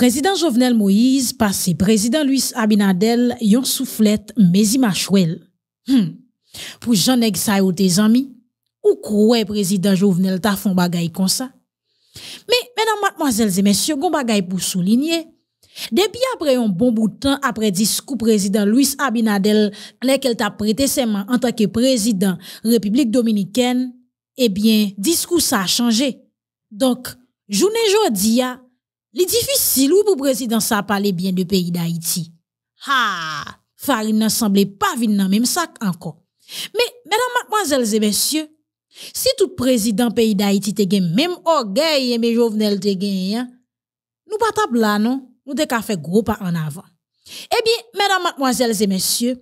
Président Jovenel Moïse passé, Président Luis Abinadel yon soufflette mezi Pour Hmm, pour j'en ai sa yo tes amis, ou quoi Président Jovenel ta font bagay comme ça? Mais, mesdames, mademoiselles et messieurs, gon bagay pour souligner, depuis après un bon temps après discours Président Luis Abinadel lequel t'a ta ses mains en tant que Président République Dominicaine, eh bien, discours ça a changé. Donc, journée, jodi pas. Les difficile ou le président ça parler bien du pays d'Haïti. Ha, farine n'a pas venir dans même sac encore. Mais mesdames mademoiselles et messieurs, si tout président pays d'Haïti te gen même orgueil et eh mes Jovenel te hein. nous pas là non, nous te ka fait gros pas en avant. Eh bien, mesdames mademoiselles et messieurs,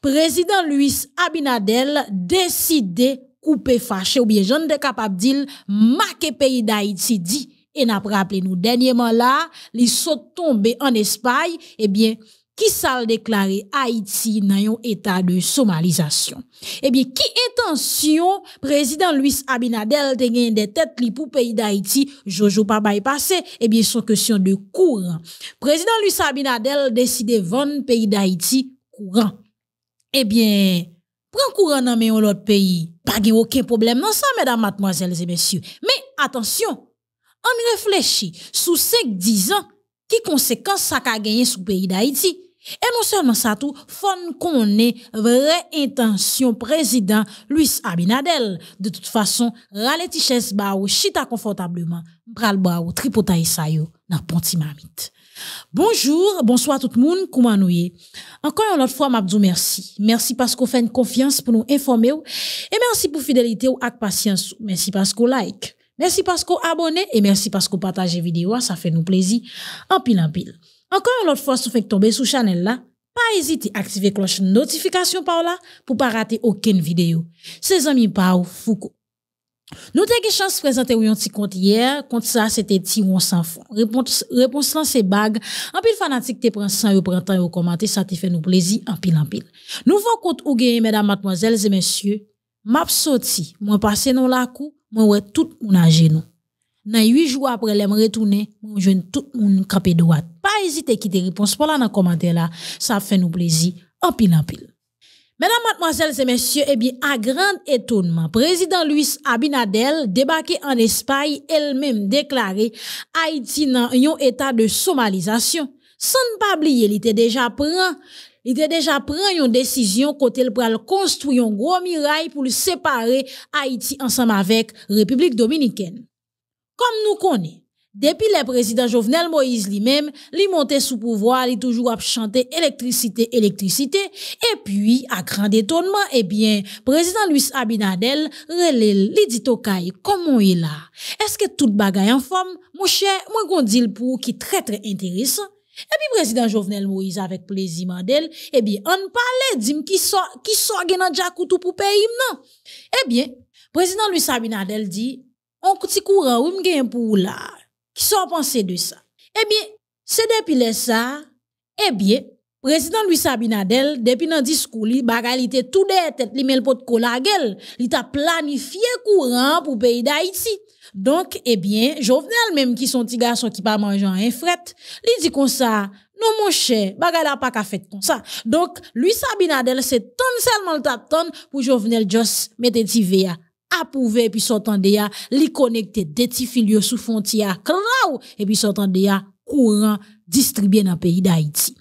président Luis Abinadel décidé couper fâché ou bien j'en de capable dire marquer pays d'Haïti dit et après, rappelé nous dernièrement là, ils sont tombés en Espagne, eh bien, qui s'est déclaré Haïti dans un état de somalisation. Eh bien, qui intention président Luis Abinadel te gagne des têtes pour pour pays d'Haïti, Jojo pas passé, eh bien, son question de courant. Président Luis Abinadel décide vendre pays d'Haïti courant. Eh bien, prend courant dans l'autre pays. Pas aucun problème non ça, mesdames, mademoiselles et messieurs. Mais attention, on réfléchit sous 5-10 ans, qui ça ça a gagné sous pays d'Haïti. Et non ça, tout faut fon konen vraie intention président Luis Abinadel. De toute façon, rale tiches ou chita confortablement bral ba ou tripota yo nan ponti m'amite. Bonjour, bonsoir tout le monde, comment nous Encore une autre fois, m'abdou merci. Merci parce qu'on fait une confiance pour nous informer et merci pour fidélité ou avec patience. Merci parce qu'on like. Merci parce que vous abonnez et merci parce que vous partagez vidéo, ça fait nous plaisir. En pile, en pile. Encore une autre fois, si vous faites tomber sous channel là, pas hésiter à activer la cloche de notification par là pour pas rater aucune vidéo. Ses amis Pau, Foucault. Nous avons eu chance de présenter un petit compte hier. Compte ça, c'était Tiron sans fond. Réponse, réponse là, c'est bague. En pile fanatique, t'es prends sans yo prend temps, commentaire commenter, ça fait nous plaisir, en pile, en pile. Nouveau compte ou gagné, mesdames, mademoiselles et messieurs. Map sorti, moi passé dans la cour, « Moi, ouais, tout moun a genou. Nan 8 jours après l'aime m Moi, je tout moun droite. »« Pas hésiter quitter qui te réponses. pou la nan là, ça nous plaisir en pile en pile. Mesdames, mademoiselles et messieurs, eh bien, à grand étonnement, président Luis Abinadel, débarqué en Espagne, elle-même déclaré Haïti dans un état de somalisation. Sans ne pas oublier, il était déjà prêt il a déjà pris une décision côté le construire un gros mirail pour le séparer Haïti ensemble avec République dominicaine. Comme nous connaissons, depuis le président Jovenel Moïse lui-même, lui montait sous pouvoir, il toujours électricité, électricité, et puis, à grand étonnement, eh bien, président Luis Abinadel, relève, lui dit comment il est là? Est-ce que tout bagaille en forme? Mon cher, moi, qu'on dit pour qui très très intéressant. Et le président Jovenel Moïse avec plaisir, mandel, eh bien, qui parle, dim sort qui ki so pour qui pou non. Eh bien président Louis Sabinadel qui courant oui, ou mgen qui pour Qui ki so pensait de Eh bien, c'est depuis ça. eh bien, Président Louis Sabinadel, depuis dans discours li, a tout de tête li le pot gel, il ta planifié courant pour pays d'Haïti. Donc, eh bien, Jovenel même qui sont tigas garçons qui pas mangeant un fret, li dit comme ça, non mon cher, il la pas qu'à fait comme ça. Donc, Louis Sabinadel, c'est tant seulement le tap pour Jovenel Jos mette V.A. approuver puis sortant de ya, connecter des des filio sous frontière, et puis sortant de courant distribué dans le pays d'Haïti.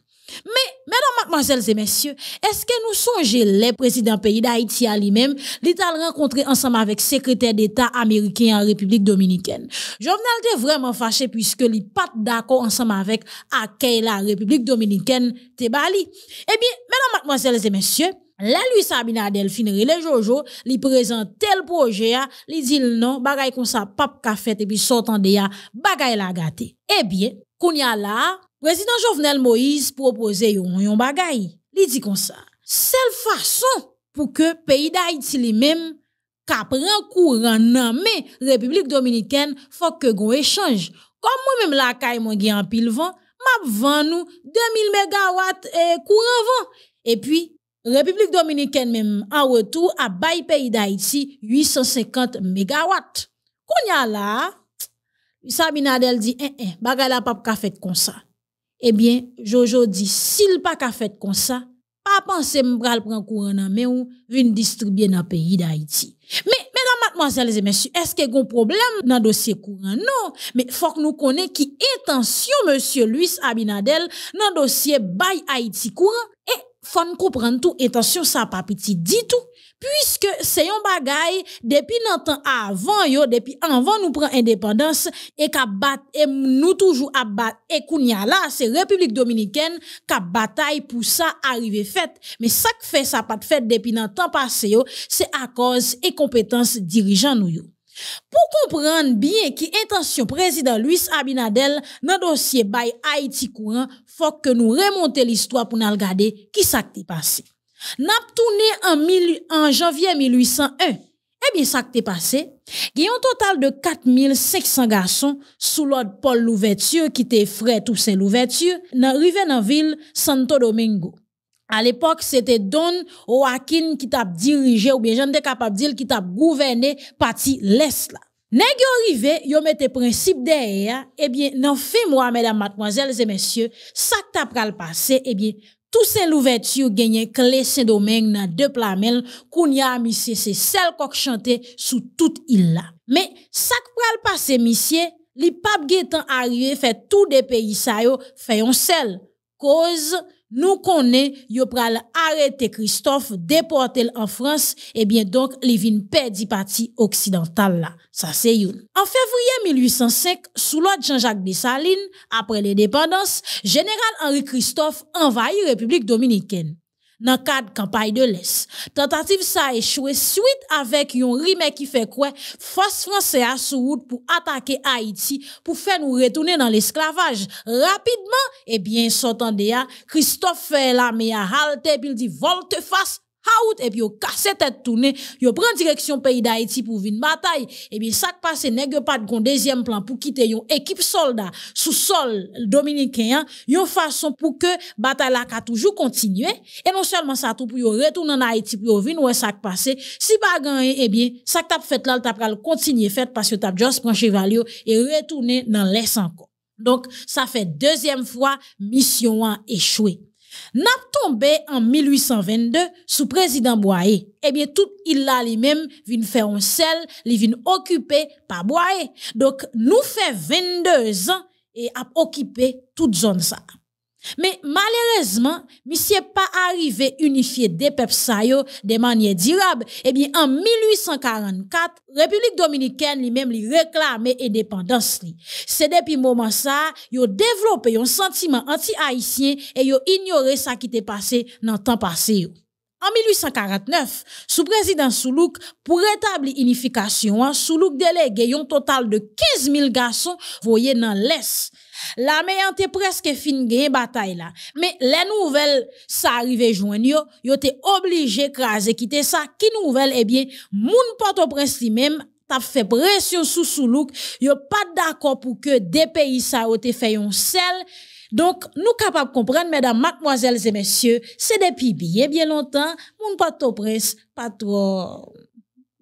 Mais, mesdames, mademoiselles et messieurs, est-ce que nous songez les présidents pays d'Haïti à lui-même, l'État rencontré ensemble avec secrétaire d'État américain en République dominicaine? Jovenel était vraiment fâché puisque il pas d'accord ensemble avec accueil la République dominicaine, Bali. Eh bien, mesdames, mademoiselles et messieurs, La lui Sabina Delphine les Jojo, lui présentent tel projet à li non, bagay kon ça pape ka puis puis sotan de ya, bagay la eh bien, qu'on bien, a là Président Jovenel Moïse propose yon yon bagay. Li di ça. Seule façon fason pou ke peyi lui-même courant, un kapren kouran Mais République Dominicaine échange. ke gon échange. Comme moi-même la kay mwen en pile van, map van nou 2000 mégawatts e, eh, kouran vent. Et puis, République République même en retour a bay peyi pays d'Haïti 850 MW. là, la, Sabinadel dit eh, eh, bagay la pap ka fait comme ça eh bien, Jojo dit, s'il pas qu'a fait comme ça, pas penser m'bral prendre courant dans ou venir distribuer dans le pays d'Haïti. Mais, mesdames, mademoiselles et messieurs, est-ce qu'il y a un problème dans le dossier courant? Non. Mais, faut que nous connaissions qui intention, monsieur Luis Abinadel, dans le dossier by Haïti courant. Et, faut nous comprendre tout, intention ça pas petit, dit tout puisque c'est un bagay depuis longtemps avant yo depuis avant nous prend indépendance et qu'a et nous toujours à et kounya là c'est République dominicaine qu'a bataille pour ça arriver fait mais ça que fait ça pas de fait depuis longtemps passé yo c'est à cause et compétence dirigeant nous pour comprendre bien qui intention président Luis Abinadel dans dossier bail Haïti courant, faut que nous remonter l'histoire pour nous regarder qui s'est passé. N'a tourné en, janvier 1801. Eh bien, ça qui t'est passé, il y a un total de 4500 garçons sous l'ordre Paul Louverture qui était frère Toussaint Louverture, arrivé dans la ville Santo Domingo. À l'époque, c'était Don Joaquin qui t'a dirigé, ou bien j'en étais capable de dire, qui t'a gouverné parti l'Est là. ils arrivé, mis mette principe derrière, eh bien, non fais moi, mesdames, mademoiselles et messieurs, ça que t'a passé, eh bien, ces Louverture ouvertures clé Saint-Domingue dans deux plamel, kounya monsieur c'est celle qu'on chantait sous toute île là. Mais ça pral passer monsieur, li pape gétant arrivé fait tout des pays ça yo fait un seul cause nous connaissons, il pral arrêter Christophe, déporter en France, et eh bien donc, les perd perdre parti là. Ça c'est une. En février 1805, sous l'ordre Jean-Jacques Dessalines, après l'indépendance, général Henri Christophe envahit la République dominicaine dans le cadre de campagne de l'Est. Tentative ça a échoué suite avec un rime qui fait quoi? Force française à route pour attaquer Haïti, pour faire nous retourner dans l'esclavage. Rapidement, eh bien, s'entendait, Christophe fait la meilleure halte, puis il dit volte face, et puis yo cassé tête tournée, yo prend direction pays d'Haïti pour une bataille. Et bien, ça passe, nèg pas de deuxième plan pour quitter yon équipe soldat sous sol dominicain, hein, yon façon pour que bataille la ka toujours continuer. Et non seulement ça tout pour yo retourner en Haïti pour yon vin ou ça passé, Si pas gagné, eh bien, ça t'a fait là, t'a pral continuer fait parce que t'a juste prend cheval et retourner dans l'est encore. Donc, ça fait deuxième fois, mission a échoué. N'a tombé en 1822 sous président Boyer. Eh bien, tout il a lui-même vin faire un sel, occupées occuper par Boyer. Donc, nous fait 22 ans et a occupé toute zone ça. Mais malheureusement, s'est pas arrivé unifier des peuples de manière durable. Eh bien, en 1844, République dominicaine lui-même lui réclamait indépendance. C'est depuis moment ça, a développé un sentiment anti-haïtien et a ignoré ça qui était passé dans le temps passé. En 1849, sous président Soulouk, pour rétablir l'unification, hein, Soulouk délégué un total de 15 000 garçons voyés dans l'Est. L'armée était presque fin de bataille là. Mais les nouvelles, ça arrivait joindre yo, yo t'es obligé craser quitter ça. Qui nouvelle, eh bien, moun Port-au-Prince lui-même a fait pression sous Soulouk, yo pas d'accord pour que des pays ça été fait un sel. Donc, nous capables de comprendre, mesdames, mademoiselles et messieurs, c'est depuis bien, bien longtemps, mon pote au prince pas trop,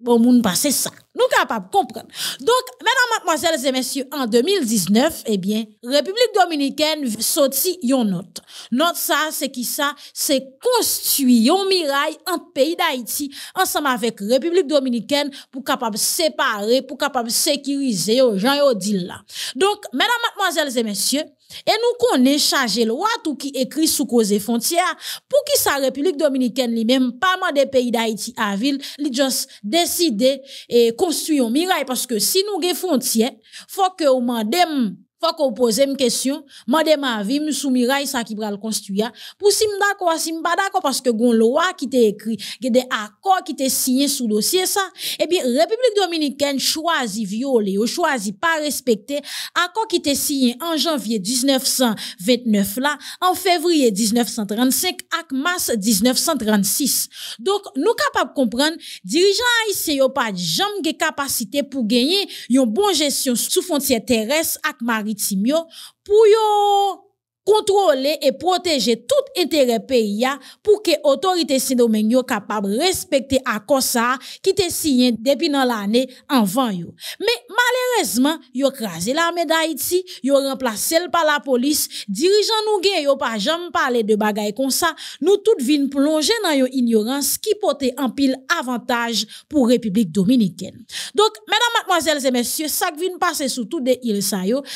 bon, moun c'est ça. Nous capables de comprendre. Donc, mesdames, mademoiselles et messieurs, en 2019, eh bien, République dominicaine sorti une note. Notre ça, c'est qui ça? C'est construire un mirail en pays d'Haïti, ensemble avec République dominicaine, pour capable séparer, pour capable sécuriser aux gens et aux là. Donc, mesdames, mademoiselles et messieurs, et nous connaissons chargé loi tout qui écrit sous cause frontières pour qui sa République dominicaine lui-même pas mal des pays d'Haïti à ville, lui juste décider et construire un mirail parce que si nous avons il faut que on mandem faut qu'on pose une question, mandez ma vie, me soumiraille ça qui va le construire. Pour si m'd'accord, si d'accord parce que gon loi qui t'est écrit, qui des accords qui t'est signé sous dossier ça. Eh bien, République Dominicaine choisit violer ou choisit pas respecter accord qui t'est signé en janvier 1929 là, en février 1935, ak mars 1936. Donc, nous capables de comprendre, dirigeants haïtiens n'ont pas jamais de capacité pour gagner une bonne gestion sous frontière terrestre avec Marie Timio, yo contrôler et protéger tout intérêt pays pour que autorité sino soit capable respecter accord ça qui était signé depuis dans l'année avant yo. Mais malheureusement, yo crasé l'armée d'Haïti, yo remplacé par la police, dirigeant nous yo pas jamais parler de bagaille comme ça. Nous tous vinn plonger dans yo ignorance qui portait en pile avantage pour République dominicaine. Donc mesdames mademoiselles et messieurs, ça vient passer sous tout des îles chaque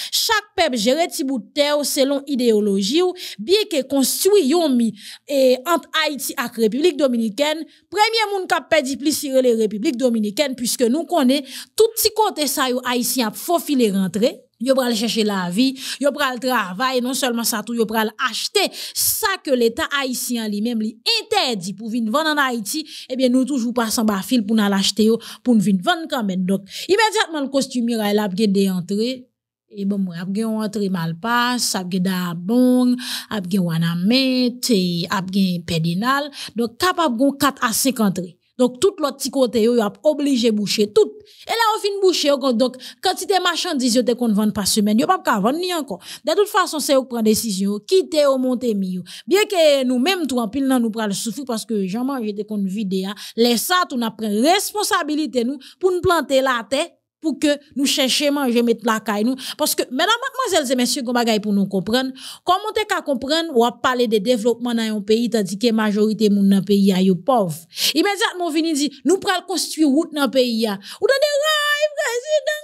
peuple gérer ti bout selon idée bien que construit yon mi, et, entre Haïti et République Dominicaine, premier moun a perdu plis sur les République Dominicaine, puisque nous connaît tout petit côté ça yo Haïtien faut filer rentrer, yo pral chercher la vie, yo pral travail, non seulement ça tout, yo pral acheter ça que l'État haïtien lui-même lui interdit pour venir vendre en Haïti, eh bien, nous toujours pas sans bas fil pour nous l'acheter, pour nous venir vendre quand même. Donc, immédiatement, le costumier, il a de rentrer. Et bon moi ap gen yon rentre malpas, ap gen bon ap gen wanamet y ap gen pedinal. Donc, il y gon 4 à 5 entrées. Donc, tout l'autre petit côté yo a obligé de boucher tout. E là, on on fin boucher Donc, quantité marchandise marchandises, yo te kon par semaine. semen. Yo pap ka vendre ni encore De toute façon, c'est au prendre décision. quitter au monte mi Bien que nous-mêmes, tout en pile, nous nou pral souffle que que yo te kon vide ya. Le sa a na nous responsabilité nous pour planter la terre pour que nous cherchions manger mettre la caille nous parce que mesdames mademoiselles et messieurs pour nous comprendre comment t'es qu'à comprendre ou à parler de développement dans un pays tandis que majorité moun dans pays a pauvre immédiatement vini dit nous prenons construire route dans pays a ou dans des rails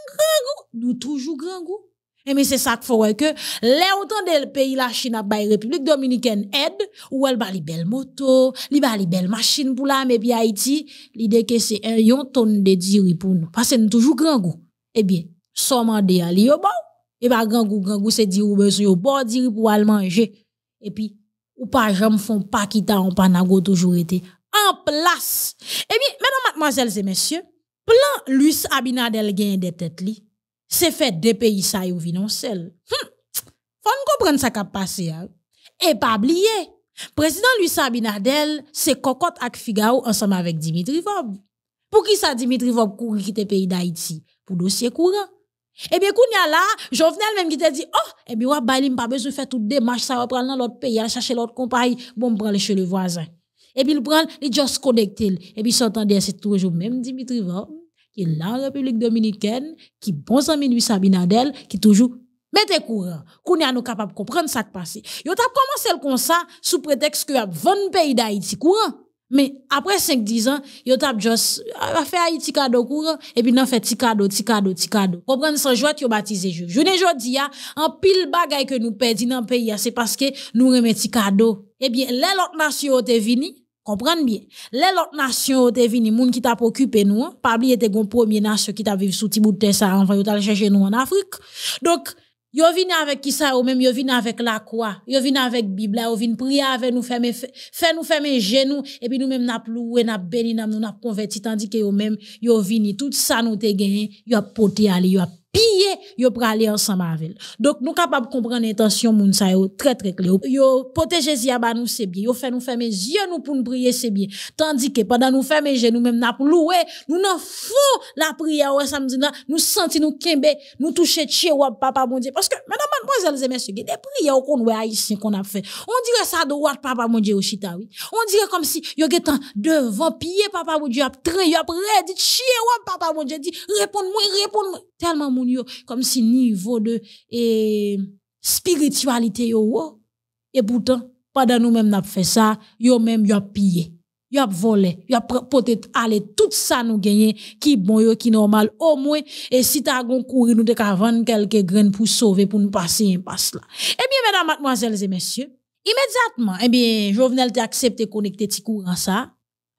grand goût nous toujours grand goût mais c'est ça qu'il faut que les de pays la Chine a la République dominicaine aide ou elle a les belle moto, li a belles belle machine pour la mais puis Haïti, l'idée que c'est un yon tonne de diri pour nous parce que nous toujours grand goût. Eh bien, sommes des li yo bon. Et un grand goût grand goût c'est dire ou besoin bon diri pour aller manger. Et puis ou pas jamais font pas quitter en panago toujours été en place. Eh bien, mesdames, mademoiselles et messieurs, plan Luis Abinadel gagne des têtes li c'est fait des pays ça vin vinon seul. Hm, faut comprendre ça qui a passé. Et pas oublier, président Luis Abinadel, c'est cocotte avec Figaro ensemble avec Dimitri Vob. Pour qui ça Dimitri Vob courir quitter pays d'Haïti? Pour dossier courant. Et bien, quand il là, Jovenel même qui t'a dit, oh, et bien, ouais, bah, il pas besoin de faire toute démarche, ça va prendre dans l'autre pays, à chercher l'autre compagnie, bon, prendre chez le voisin. Et puis, il prend, il juste connecte, et puis, s'entendait, c'est toujours même Dimitri Vob et la République dominicaine, qui bon ami minuit Sabinadel, qui toujours mettez courant. Qu'on est nous capable de comprendre ça qui passe. Yo t'a commencé comme ça, sous prétexte que y a 20 pays d'Haïti courant. Mais après 5-10 ans, yo t'a ah, a fait Haïti cadeau courant, et puis nan fait ti cadeau, ti cadeau, ti cadeau. Comprendre sans joie, yo baptisé Je jodi a en pile bagay que nous perdons dans le pays, c'est parce que nous remet ti cadeau. Eh bien, l'autre nation nations vini, Comprenez bien. Les autres nations ont venues, moun qui t'a occupé nous, hein. pas oublier était gon premier nation qui t'a vécu sous petit bout de ça, enfin yo t'a chercher nous en Afrique. Donc Yo vini avec qui ça ou même yo vini avec la croix, yo vini avec Bible, yo vini prier avec nous, faire faire nous faire genoux et puis nous même n'a loué, n'a béni, n'a nous n'a converti tandis que yo même yo vini tout ça nous te gagné, yo a porté aller, yo a pillé yo pour aller ensemble avec. Donc nous de comprendre l'intention moun ça très très clair. Yo protéger si nous c'est bien, yo fait nous fermer yeux nous pour nous prier c'est bien. Tandis que pendant nous fermer yeux nous même n'a louer, nous n'en fou la prière ouais samedi nous senti nous kembe, nous toucher chez ou papa bon parce que madame mademoiselles et messieurs, des prières qu'on ouais haïtien qu'on a fait. On dirait ça droite, papa mon Dieu au chita On dirait comme si yo getan devant pied papa mon Dieu a yo a ou papa mon Dieu dit réponds-moi réponds-moi tellement moun yo, comme si niveau de spiritualité yo, et pourtant, pendant nous-mêmes n'a fait ça, yo même yo pillé. Yo a volé, yo avons peut-être aller tout ça nous gagner qui bon yo qui normal au moins et si t'as gon courir nous te vendre quelques graines pour sauver pour nous passer un pas là. Eh bien mesdames mademoiselles et messieurs, immédiatement eh bien Jovenel t'a accepté connecter ti courant ça.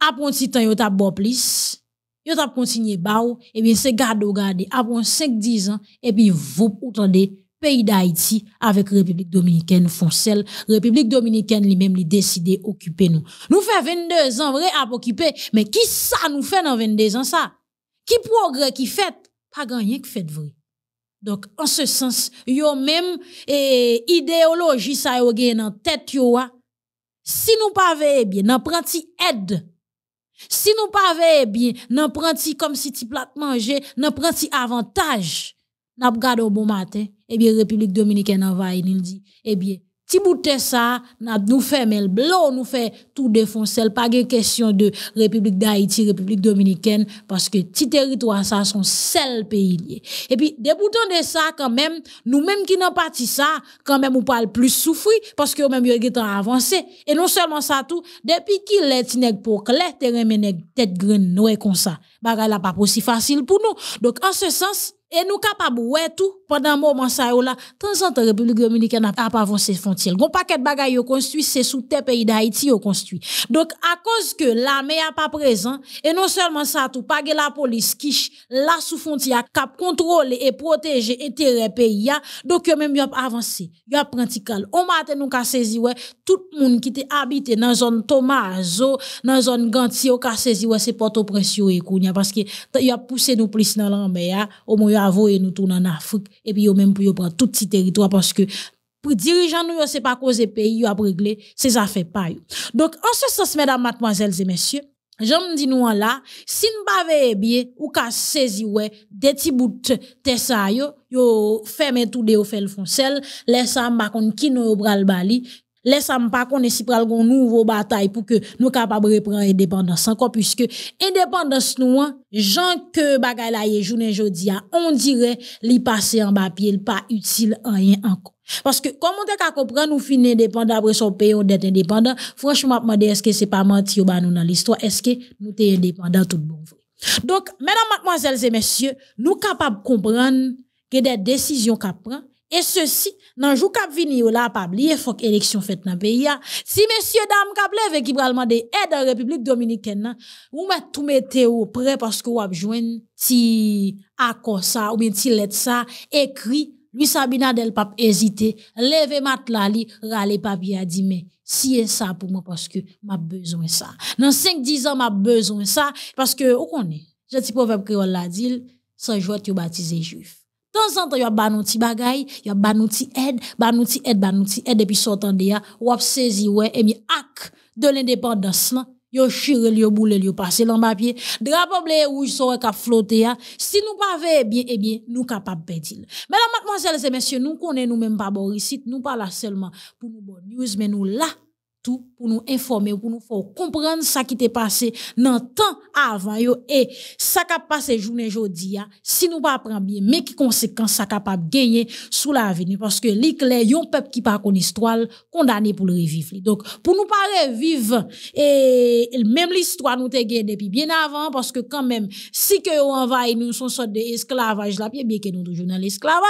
après petit temps yo t'a bon plus yo t'ap continué baou et bien c'est garde ou après 5 10 ans et puis vous entendez pays d'Haïti avec République Dominicaine foncelle. République Dominicaine lui-même lui décider occuper nous nous fait 22 ans vrai à occuper mais qui ça nous fait dans 22 ans ça qui progrès qui fait pas grand-chose qui fait vrai donc en ce sens yo même et idéologie ça yo gagne en tête yo si nous pas veiller bien n'apprenti aide si nous pas bien, nous prenons comme si tu plat manger, nous prenons avantage. Nous regardons au bon matin, et eh bien République dominicaine envahit, il dit, eh bien vous faites ça, nous fait le blanc, nous fait tout défoncer. Pas une question de République d'Haïti, République dominicaine, parce que ti territoire ça sont seuls pays lié. Et puis, des boutons de ça, quand même, nous-mêmes qui n'en parti ça, quand même, on parle plus souffrir, parce que même, nous avons avancé. Et non seulement ça tout, depuis qu'il est nèg pour clair, terrain nèg tête nous comme ça. Ce n'est pas aussi facile pour nous. Donc, en ce sens, et nous capables ouais tout pendant un moment ça là temps en temps République dominicaine a pas avancé frontière. Gon paquet de bagaille yo construit c'est sous terre pays d'Haïti yo construit. Donc à cause que l'armée a pas présent et non seulement ça tout pas la police qui là sous frontière cap contrôler et protéger intérêt pays donc yo même yo avancé. Yo pratique. au matin nous avons saisi ouais tout monde qui était habité dans zone Tomazo, dans zone Ganti yo ka saisi ouais c'est Port-au-Prince a parce que y a poussé nous plus dans l'armée hein. au moins bravo nous tournons en Afrique et puis eux même pour y prendre tout petit territoire parce que pour dirigeant nous c'est pas cause pays à régler c'est ça fait pas donc en ce sens mesdames mademoiselles et messieurs nous là, si nous ne sin pas bien ou ka sezi ouais petits bouts de ça yo, yo feme tou de yo fel laisse lesa qui nous yo le bali, laissez moi pas connaître si pral nouveau bataille pour que nous capables de reprendre indépendance encore puisque indépendance nous Jean hein, que bagay la journée jodi hein, on dirait li passer en bas pied pas utile en rien encore parce que comment t'es qu'à comprendre nous finir indépendant après son pays on d'être indépendant franchement m'a est-ce que c'est pas menti ba nous dans l'histoire est-ce que nous t'es indépendant tout bon vrai donc mesdames mademoiselles et messieurs nous capables de comprendre que des décisions qu'a prend et ceci, dans le jour venir ou là, pas oublier, faut que l'élection faite dans le pays. Hein. Si messieurs, dames, qui lève qui pral demander aide à la République dominicaine, hein, vous mettez tout mettez au prêt parce que vous avez un petit accord ça, ou bien si lettre ça, écrit, lui Sabina del pape hésiter, mat la li, râler papier a dit, mais si et ça pour moi parce que m'a besoin ça. Dans 5-10 ans, m'a besoin ça parce que, qu'on est, je dis proverbe créole la dit, sans jouer, tu baptisé juif temps en temps, il y a un petit bagay, il y a un aide, ba petit aide, un petit aide, et puis sortant de ya, ou saisi, ouais, et bien, ak de l'indépendance, là. Yo chire li yo boule yo passe l'en papier. Drapeau bleu rouge sont ka flotter Si nous pas ve bien eh bien nous capable perdre. Mesdames mademoiselles et messieurs, nous connaissons nous-mêmes pas Boris, nous pas là seulement pour nous bonnes news mais nous là tout pour nous informer, pour nous faire comprendre ce qui t'est passé dans le temps avant et ce qui a passé journée aujourd'hui hein, si nous pas bien mais qui conséquences ça capable gagner sous l'avenir parce que l'éclair un peuple qui pas connu histoire condamné pour le revivre. Donc pour nous pas revivre et même l'histoire nous t'est depuis bien avant parce que quand même si que on envahit nous sort sorte d'esclavage là bien que nous toujours dans l'esclavage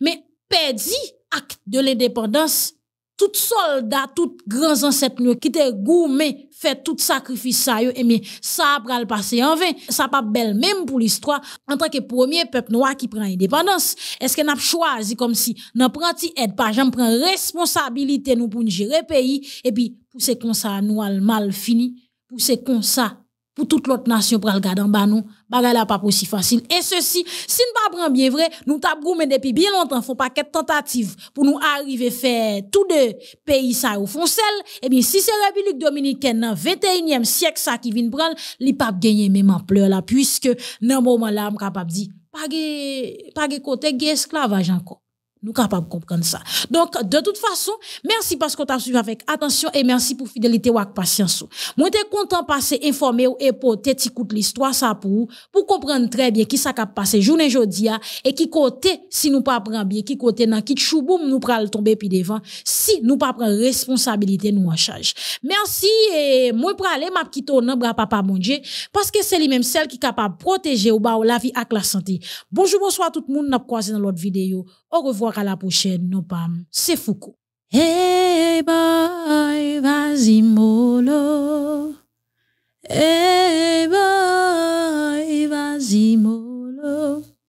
mais perdu acte de l'indépendance tout soldat, tout grands ancêtres nous qui te gourmé, fait tout sacrifice ça et bien, ça en vain. Ça pas belle même pour l'histoire en tant que premier peuple noir qui prend indépendance. Est-ce que n'a choisi comme si n'a prend pris aide pas, j'en prend responsabilité nous pour gérer pays et puis pour c'est comme ça nous mal fini, pour c'est comme ça pour toute l'autre nation pour le garder en bas nous la pas aussi facile et ceci si nous pas prend bien vrai nous tapons depuis bien longtemps font pas de tentative pour nous arriver faire tous deux pays ça au fond seul et eh bien si c'est république dominicaine dans 21e siècle ça qui vient prendre les pas gagner même pleur là puisque dans moment là on capable dit pas de, pas de côté esclavage encore nous capables de comprendre ça. Donc, de toute façon, merci parce que qu'on t'a suivi avec attention et merci pour fidélité ou patience. Moi, suis content de passer informé ou époter petit l'histoire, ça pour, pour comprendre très bien qui ça cap jour journée jeudi hein, et qui côté, si nous pas prendre bien, qui côté dans qui chouboum nous pral tomber puis devant, si nous pas prendre responsabilité nous en charge. Merci et moi aller m'a petite au à papa mon Dieu parce que c'est lui-même celle qui est capable de protéger ou la vie avec la santé. Bonjour, bonsoir tout le monde, n'a croisé dans l'autre vidéo. Au revoir à la prochaine, non pam. C'est Foucault. Hey eh boy, vas-y mollo. Hey eh boy.